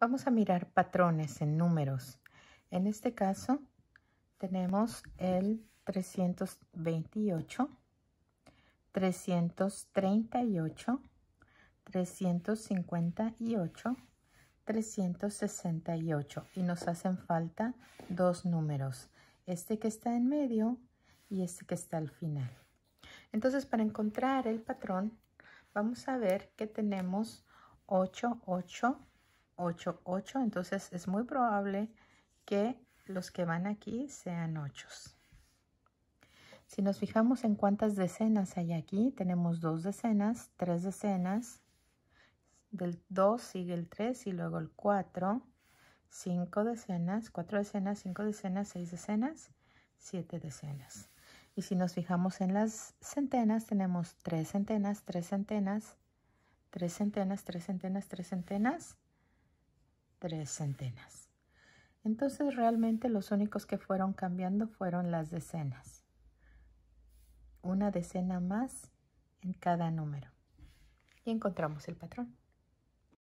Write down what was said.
Vamos a mirar patrones en números. En este caso tenemos el 328, 338, 358, 368 y nos hacen falta dos números, este que está en medio y este que está al final. Entonces para encontrar el patrón vamos a ver que tenemos 8, 8, 8, 8. Entonces es muy probable que los que van aquí sean 8. Si nos fijamos en cuántas decenas hay aquí, tenemos dos decenas, tres decenas, del 2 sigue el 3 y luego el 4, 5 decenas, 4 decenas, 5 decenas, 6 decenas, 7 decenas. Y si nos fijamos en las centenas, tenemos 3 centenas, 3 centenas, 3 centenas, 3 centenas, 3 centenas, tres centenas. Entonces realmente los únicos que fueron cambiando fueron las decenas. Una decena más en cada número. Y encontramos el patrón.